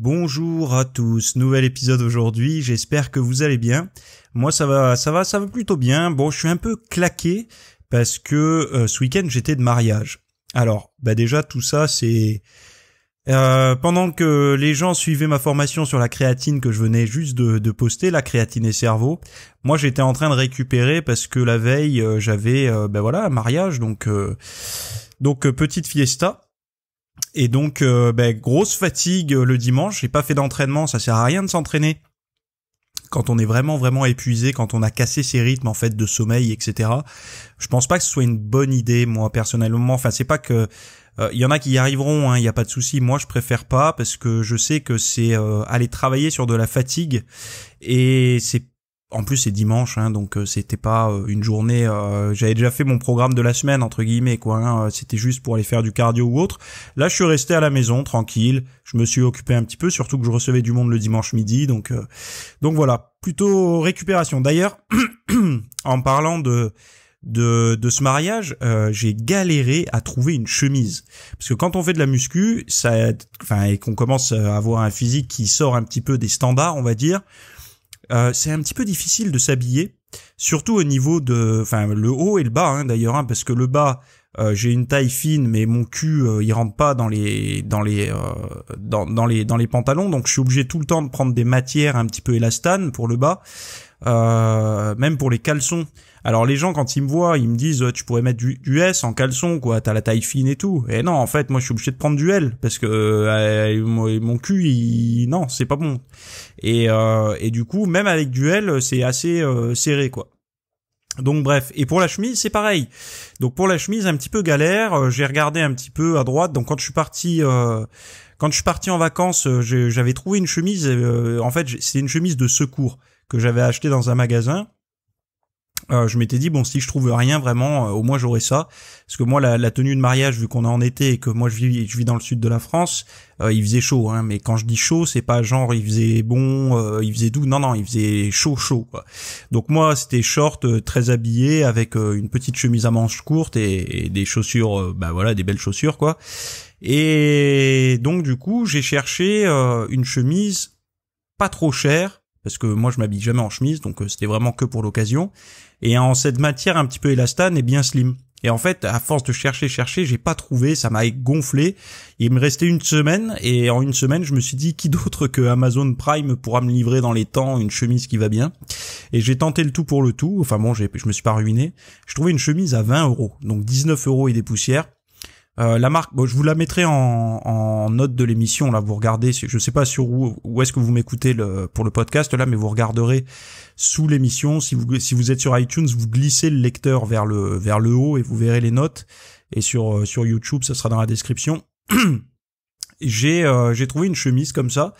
Bonjour à tous, nouvel épisode aujourd'hui, j'espère que vous allez bien. Moi ça va, ça va, ça va plutôt bien. Bon, je suis un peu claqué parce que euh, ce week-end j'étais de mariage. Alors, bah déjà tout ça c'est... Euh, pendant que les gens suivaient ma formation sur la créatine que je venais juste de, poster, la créatine et cerveau, moi j'étais en train de récupérer parce que la veille euh, j'avais, ben voilà, un mariage, donc donc petite fiesta et donc euh, ben grosse fatigue euh, le dimanche. J'ai pas fait d'entraînement, ça sert à rien de s'entraîner quand on est vraiment vraiment épuisé, quand on a cassé ses rythmes en fait de sommeil, etc. Je pense pas que ce soit une bonne idée, moi personnellement. Enfin, c'est pas que euh, il y en a qui y arriveront, hein, il hein, n'y a pas de souci. Moi, je préfère pas parce que je sais que c'est aller travailler sur de la fatigue et c'est en plus, c'est dimanche, hein, donc euh, c'était pas euh, une journée. Euh, j'avais déjà fait mon programme de la semaine entre guillemets, quoi. Hein, c'était juste pour aller faire du cardio ou autre. Là, je suis resté à la maison tranquille. Je me suis occupé un petit peu, surtout que je recevais du monde le dimanche midi, donc donc voilà. Plutôt récupération. D'ailleurs, en parlant de de, de ce mariage, j'ai galéré à trouver une chemise. Parce que quand on fait de la muscu, ça, enfin, et qu'on commence à avoir un physique qui sort un petit peu des standards, on va dire, euh, c'est un petit peu difficile de s'habiller, surtout au niveau de, enfin le haut et le bas hein, d'ailleurs, hein, parce que le bas euh, j'ai une taille fine, mais mon cul euh, il rentre pas dans les dans les euh, dans, les dans les pantalons, donc je suis obligé tout le temps de prendre des matières un petit peu élastanes pour le bas, même pour les caleçons. Alors les gens quand ils me voient, ils me disent tu pourrais mettre du, du S en caleçon quoi, t'as la taille fine et tout. Et non, en fait, moi je suis obligé de prendre du L parce que euh, mon cul il... non, c'est pas bon. Et euh, et du coup, même avec du L, c'est assez euh, serré quoi. Donc bref, et pour la chemise, c'est pareil. Donc pour la chemise, un petit peu galère, j'ai regardé un petit peu à droite. Donc quand je suis parti quand je suis parti en vacances, j'avais trouvé une chemise en fait, c'est une chemise de secours que j'avais achetée dans un magasin euh, je m'étais dit bon si je trouve rien vraiment euh, au moins j'aurai ça parce que moi la, la tenue de mariage vu qu'on est en été et que moi je vis je vis dans le sud de la France euh, il faisait chaud hein, mais quand je dis chaud c'est pas genre il faisait bon euh, il faisait doux non non il faisait chaud chaud donc moi c'était short très habillé avec une petite chemise à manches courtes et, et des chaussures bah voilà des belles chaussures quoi et donc du coup j'ai cherché une chemise pas trop chère parce que moi je m'habille jamais en chemise, donc euh, c'était vraiment que pour l'occasion. Et en cette matière un petit peu élastane et bien slim. Et en fait, à force de chercher, chercher, j'ai pas trouvé, ça m'a gonflé. Il me restait une semaine, et en une semaine, je me suis dit, qui d'autre que Amazon Prime pourra me livrer dans les temps une chemise qui va bien Et j'ai tenté le tout pour le tout, enfin bon, je me suis pas ruiné. Je trouvais une chemise à 20 euros, donc 19 euros et des poussières. Euh, la marque, je vous la mettrai en, en note de l'émission. Là, vous regardez, je sais pas sur où, où est-ce que vous m'écoutez pour le podcast là, mais vous regarderez sous l'émission. Si vous, si vous êtes sur iTunes, vous glissez le lecteur vers le, vers le haut et vous verrez les notes. Et sur, euh, sur YouTube, ça sera dans la description. Euh, j'ai trouvé une chemise comme ça.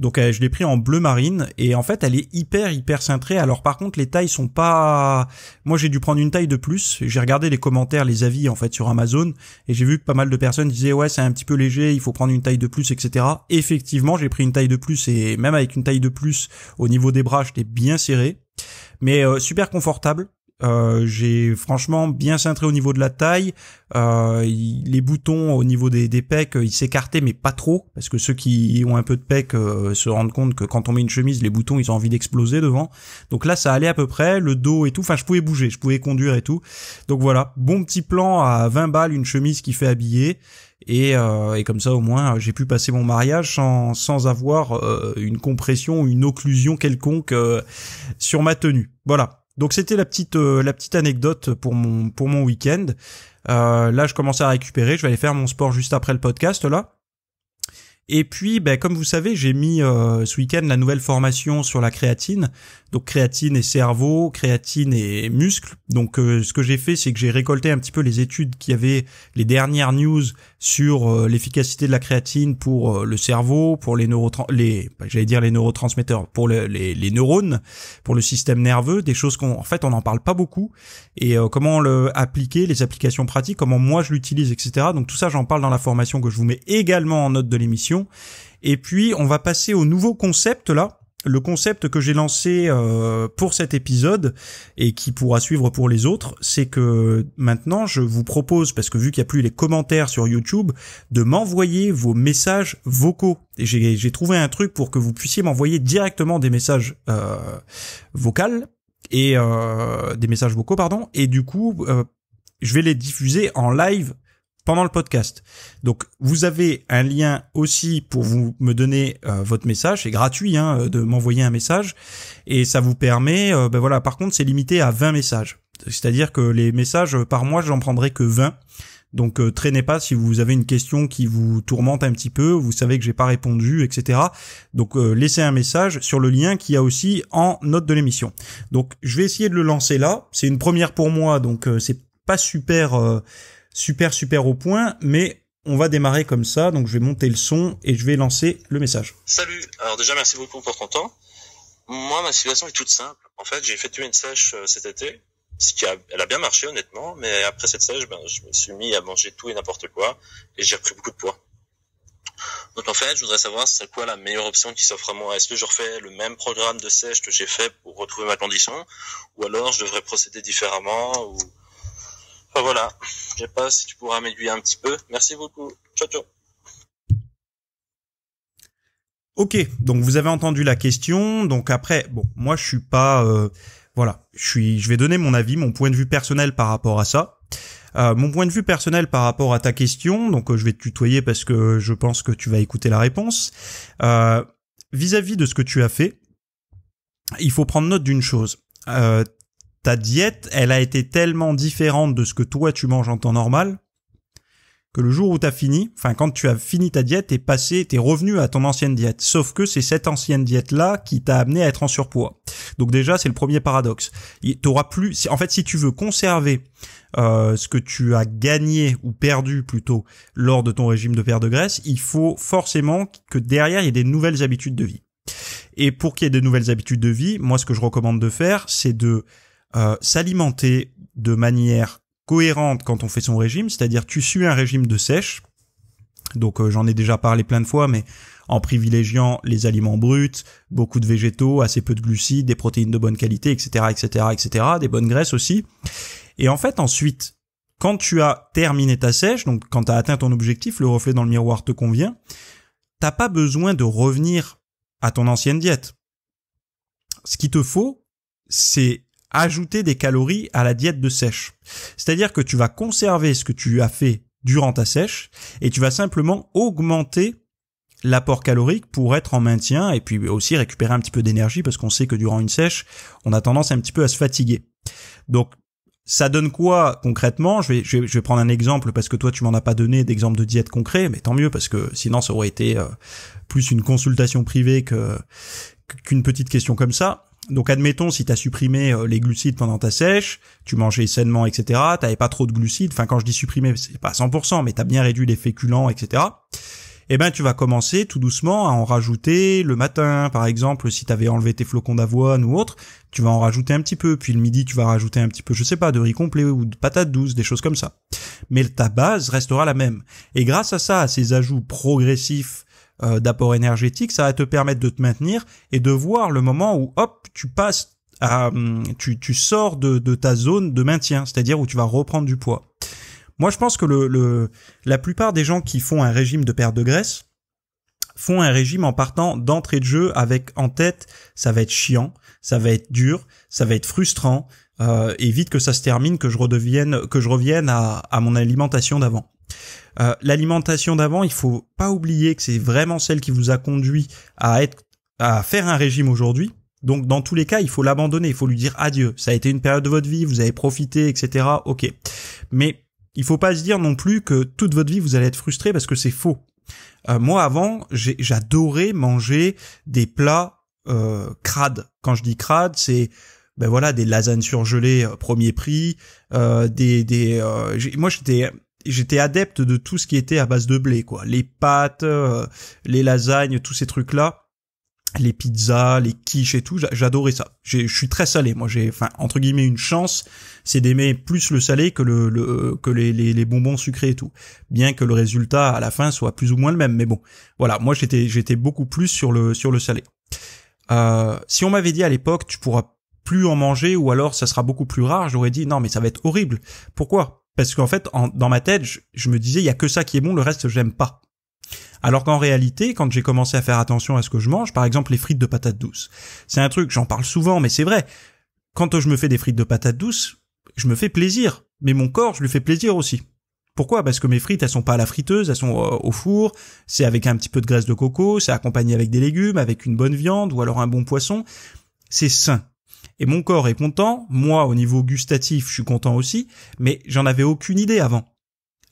Donc euh, je l'ai pris en bleu marine et en fait elle est hyper hyper cintrée. Alors par contre les tailles sont pas moi j'ai dû prendre une taille de plus. J'ai regardé les commentaires, les avis en fait sur Amazon et j'ai vu que pas mal de personnes disaient ouais c'est un petit peu léger, il faut prendre une taille de plus etc. Effectivement j'ai pris une taille de plus et même avec une taille de plus au niveau des bras j'étais bien serré mais euh, super confortable. Euh, j'ai franchement bien cintré au niveau de la taille. Euh, les boutons au niveau des, des pecs, euh, ils s'écartaient mais pas trop parce que ceux qui ont un peu de pecs se rendent compte que quand on met une chemise, les boutons ils ont envie d'exploser devant. Donc là ça allait à peu près, le dos et tout. Enfin je pouvais bouger, je pouvais conduire et tout. Donc voilà, bon petit plan à 20 balles, une chemise qui fait habiller. Et, comme ça au moins j'ai pu passer mon mariage sans, sans avoir une compression, une occlusion quelconque sur ma tenue. Voilà. Donc c'était la petite euh, la petite anecdote pour mon pour mon week-end. Euh, là, je commençais à récupérer. Je vais aller faire mon sport juste après le podcast là. Et puis, ben, comme vous savez, j'ai mis euh, ce week-end la nouvelle formation sur la créatine. Donc créatine et cerveau, créatine et muscles. Donc ce que j'ai fait, c'est que j'ai récolté un petit peu les études qui avaient les dernières news sur euh, l'efficacité de la créatine pour euh, le cerveau, pour les neurotrans les bah, j'allais dire les neurotransmetteurs, pour les, les, neurones, pour le système nerveux, des choses qu'on en fait on n'en parle pas beaucoup et euh, comment le appliquer, les applications pratiques, comment moi je l'utilise, etc. Donc tout ça j'en parle dans la formation que je vous mets également en note de l'émission. Et puis on va passer au nouveau concept là le concept que j'ai lancé euh, pour cet épisode et qui pourra suivre pour les autres, c'est que maintenant je vous propose, parce que vu qu'il n'y a plus les commentaires sur YouTube, de m'envoyer vos messages vocaux. j'ai trouvé un truc pour que vous puissiez m'envoyer directement des messages euh, vocaux et euh, des messages vocaux, pardon. Et du coup, euh, je vais les diffuser en live pendant le podcast. Donc vous avez un lien aussi pour vous me donner euh, votre message, c'est gratuit hein, euh, de m'envoyer un message et ça vous permet euh, ben voilà, par contre, c'est limité à 20 messages. C'est-à-dire que les messages par mois, j'en prendrai que 20. Donc traînez pas si vous avez une question qui vous tourmente un petit peu, vous savez que j'ai pas répondu, etc. Donc laissez un message sur le lien qu'il y a aussi en note de l'émission. Donc je vais essayer de le lancer là. C'est une première pour moi, donc c'est pas super super super au point, mais on va démarrer comme ça, donc je vais monter le son et je vais lancer le message. Salut, alors déjà merci beaucoup pour ton temps. Moi, ma situation est toute simple. En fait, j'ai effectué une sèche euh, cet été, ce qui a, elle a bien marché honnêtement, mais après cette sèche, ben, je me suis mis à manger tout et n'importe quoi et j'ai repris beaucoup de poids. Donc en fait, je voudrais savoir c'est quoi la meilleure option qui s'offre à moi. Est-ce que je refais le même programme de sèche que j'ai fait pour retrouver ma condition, ou alors je devrais procéder différemment ou bah, voilà, je sais pas si tu pourras m'aider un petit peu. Merci beaucoup. Ciao, ciao. Ok, donc vous avez entendu la question. Donc après, bon, moi je suis pas, euh, voilà, je suis, je vais donner mon avis, mon point de vue personnel par rapport à ça. Euh, mon point de vue personnel par rapport à ta question, donc euh, je vais te tutoyer parce que je pense que tu vas écouter la réponse. Vis-à-vis -vis de ce que tu as fait, il faut prendre note d'une chose ta diète, elle a été tellement différente de ce que toi tu manges en temps normal que le jour où tu as fini, enfin quand tu as fini ta diète, t'es passé, t'es revenu à ton ancienne diète. Sauf que c'est cette ancienne diète là qui t'a amené à être en surpoids. Donc déjà c'est le premier paradoxe. T'auras plus, en fait si tu veux conserver euh, ce que tu as gagné ou perdu plutôt lors de ton régime de perte de graisse, il faut forcément que derrière il y ait des nouvelles habitudes de vie. Et pour qu'il y ait des nouvelles habitudes de vie, moi ce que je recommande de faire, c'est de euh, s'alimenter de manière cohérente quand on fait son régime, c'est-à-dire tu suis un régime de sèche, donc euh, j'en ai déjà parlé plein de fois, mais en privilégiant les aliments bruts, beaucoup de végétaux, assez peu de glucides, des protéines de bonne qualité, etc., etc., etc., des bonnes graisses aussi. Et en fait, ensuite, quand tu as terminé ta sèche, donc quand tu as atteint ton objectif, le reflet dans le miroir te convient, t'as pas besoin de revenir à ton ancienne diète. Ce qu'il te faut, c'est ajouter des calories à la diète de sèche. C'est-à-dire que tu vas conserver ce que tu as fait durant ta sèche et tu vas simplement augmenter l'apport calorique pour être en maintien et puis aussi récupérer un petit peu d'énergie parce qu'on sait que durant une sèche, on a tendance un petit peu à se fatiguer. Donc ça donne quoi concrètement je vais, je vais, prendre un exemple parce que toi tu m'en as pas donné d'exemple de diète concret, mais tant mieux parce que sinon ça aurait été euh, plus une consultation privée que qu'une petite question comme ça. Donc admettons si tu as supprimé euh, les glucides pendant ta sèche, tu mangeais sainement, etc. T'avais pas trop de glucides. Enfin quand je dis supprimer, c'est pas 100%, mais t'as bien réduit les féculents, etc. Eh ben tu vas commencer tout doucement à en rajouter le matin, par exemple si t'avais enlevé tes flocons d'avoine ou autre, tu vas en rajouter un petit peu. Puis le midi tu vas rajouter un petit peu, je sais pas, de riz complet ou de patates douces, des choses comme ça. Mais ta base restera la même. Et grâce à ça, à ces ajouts progressifs euh, d'apport énergétique, ça va te permettre de te maintenir et de voir le moment où hop, tu passes à, hum, tu, tu sors de, de ta zone de maintien, c'est-à-dire où tu vas reprendre du poids. Moi, je pense que le, le, la plupart des gens qui font un régime de perte de graisse font un régime en partant d'entrée de jeu avec en tête, ça va être chiant, ça va être dur, ça va être frustrant, euh, et vite que ça se termine, que je redevienne, que je revienne à, à mon alimentation d'avant. Euh, l'alimentation d'avant, il faut pas oublier que c'est vraiment celle qui vous a conduit à être à faire un régime aujourd'hui. Donc dans tous les cas, il faut l'abandonner, il faut lui dire adieu. Ça a été une période de votre vie, vous avez profité, etc. Ok. Mais il faut pas se dire non plus que toute votre vie vous allez être frustré parce que c'est faux. Euh, moi avant, j'adorais manger des plats euh, crades. Quand je dis crades, c'est ben voilà des lasagnes surgelées euh, premier prix, euh, des des moi j'étais j'étais adepte de tout ce qui était à base de blé, quoi. Les pâtes, euh, les lasagnes, tous ces trucs-là les pizzas, les quiches et tout, j'adorais ça. Je suis très salé, moi. J'ai, enfin, entre guillemets, une chance, c'est d'aimer plus le salé que le, que les, bonbons sucrés et tout. Bien que le résultat à la fin soit plus ou moins le même, mais bon, voilà. Moi, j'étais, j'étais beaucoup plus sur le sur le salé. Euh, si on m'avait dit à l'époque, tu pourras plus en manger ou alors ça sera beaucoup plus rare, j'aurais dit non, mais ça va être horrible. Pourquoi parce qu'en fait, dans ma tête, je, me disais, il y a que ça qui est bon, le reste, j'aime pas. Alors qu'en réalité, quand j'ai commencé à faire attention à ce que je mange, par exemple les frites de patates douces, c'est un truc, j'en parle souvent, mais c'est vrai. Quand je me fais des frites de patates douces, je me fais plaisir, mais mon corps, je lui fais plaisir aussi. Pourquoi Parce que mes frites, elles sont pas à la friteuse, elles sont euh, au four, c'est avec un petit peu de graisse de coco, c'est accompagné avec des légumes, avec une bonne viande ou alors un bon poisson. C'est sain et mon corps est content, moi au niveau gustatif je suis content aussi, mais j'en avais aucune idée avant.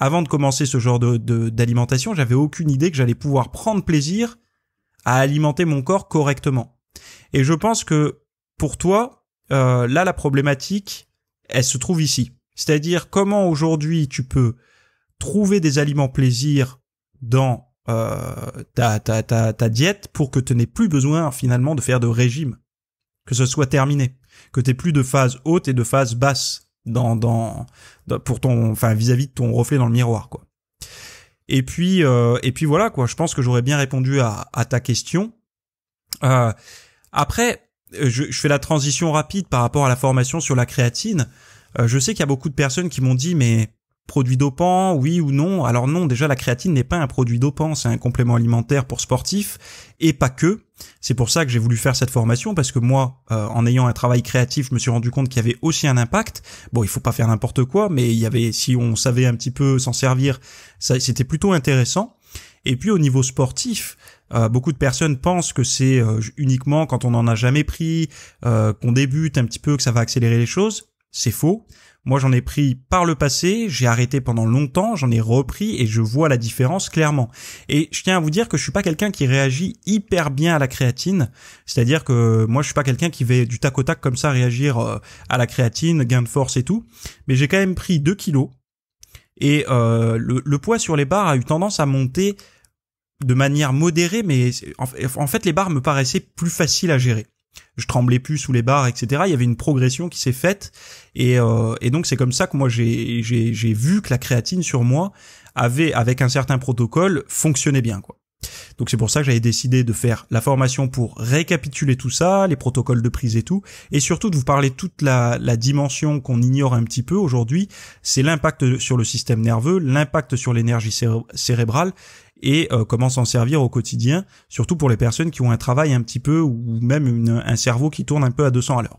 Avant de commencer ce genre de d'alimentation, j'avais aucune idée que j'allais pouvoir prendre plaisir à alimenter mon corps correctement. Et je pense que pour toi, euh, là la problématique, elle se trouve ici. C'est-à-dire comment aujourd'hui tu peux trouver des aliments plaisir dans euh, ta, ta, ta, ta diète pour que tu n'aies plus besoin finalement de faire de régime que ce soit terminé, que t'aies plus de phase haute et de phase basse dans, dans, pour ton, enfin vis-à-vis de ton reflet dans le miroir, quoi. Et puis, euh, et puis voilà quoi. Je pense que j'aurais bien répondu à, ta question. Euh, après, je, fais la transition rapide par rapport à la formation sur la créatine. Euh, je sais qu'il y a beaucoup de personnes qui m'ont dit mais Produit dopant, oui ou non Alors non, déjà la créatine n'est pas un produit dopant, c'est un complément alimentaire pour sportifs et pas que. C'est pour ça que j'ai voulu faire cette formation parce que moi, euh, en ayant un travail créatif, je me suis rendu compte qu'il y avait aussi un impact. Bon, il faut pas faire n'importe quoi, mais il y avait, si on savait un petit peu s'en servir, c'était plutôt intéressant. Et puis au niveau sportif, euh, beaucoup de personnes pensent que c'est euh, uniquement quand on n'en a jamais pris, qu'on débute un petit peu, que ça va accélérer les choses. C'est faux. Moi, j'en ai pris par le passé, j'ai arrêté pendant longtemps, j'en ai repris et je vois la différence clairement. Et je tiens à vous dire que je suis pas quelqu'un qui réagit hyper bien à la créatine, c'est-à-dire que moi, je suis pas quelqu'un qui va du tac au tac comme ça réagir euh, à la créatine, gain de force et tout, mais j'ai quand même pris 2 kilos et euh, le, poids sur les barres a eu tendance à monter de manière modérée, mais en fait, les barres me paraissaient plus faciles à gérer je tremblais plus sous les barres, etc. Il y avait une progression qui s'est faite, et, euh, donc c'est comme ça que moi j'ai vu que la créatine sur moi avait, avec un certain protocole, fonctionné bien, quoi. Donc c'est pour ça que j'avais décidé de faire la formation pour récapituler tout ça, les protocoles de prise et tout, et surtout de vous parler toute la dimension qu'on ignore un petit peu aujourd'hui, c'est l'impact sur le système nerveux, l'impact sur l'énergie cérébrale, et euh, comment s'en servir au quotidien, surtout pour les personnes qui ont un travail un petit peu ou même un cerveau qui tourne un peu à 200 à l'heure.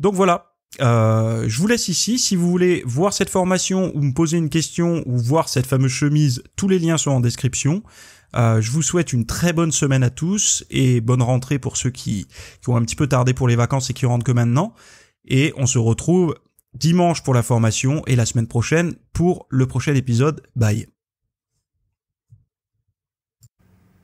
Donc voilà. Euh, je vous laisse ici. Si vous voulez voir cette formation ou me poser une question ou voir cette fameuse chemise, tous les liens sont en description. Euh, je vous souhaite une très bonne semaine à tous et bonne rentrée pour ceux qui, qui ont un petit peu tardé pour les vacances et qui rentrent que maintenant. Et on se retrouve dimanche pour la formation et la semaine prochaine pour le prochain épisode. Bye.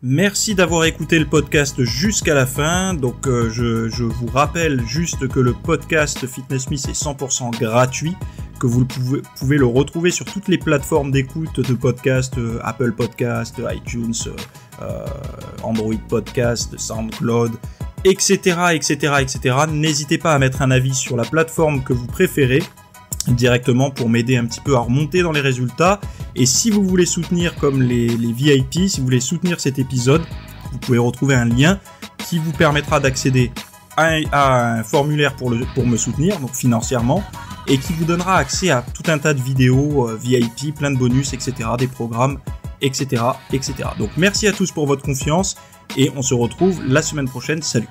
Merci d'avoir écouté le podcast jusqu'à la fin. Donc euh, je, vous rappelle juste que le podcast Fitness Smith est 100% gratuit, que vous pouvez, le retrouver sur toutes les plateformes d'écoute de podcast, euh, Apple Podcast, iTunes, euh, Android Podcast, SoundCloud, etc. etc., etc. N'hésitez pas à mettre un avis sur la plateforme que vous préférez directement pour m'aider un petit peu à remonter dans les résultats. Et si vous voulez soutenir comme les, VIP, si vous voulez soutenir cet épisode, vous pouvez retrouver un lien qui vous permettra d'accéder à, un formulaire pour, me soutenir, donc financièrement, et qui vous donnera accès à tout un tas de vidéos euh, VIP, plein de bonus, etc., des programmes, etc., etc. Donc merci à tous pour votre confiance et on se retrouve la semaine prochaine. Salut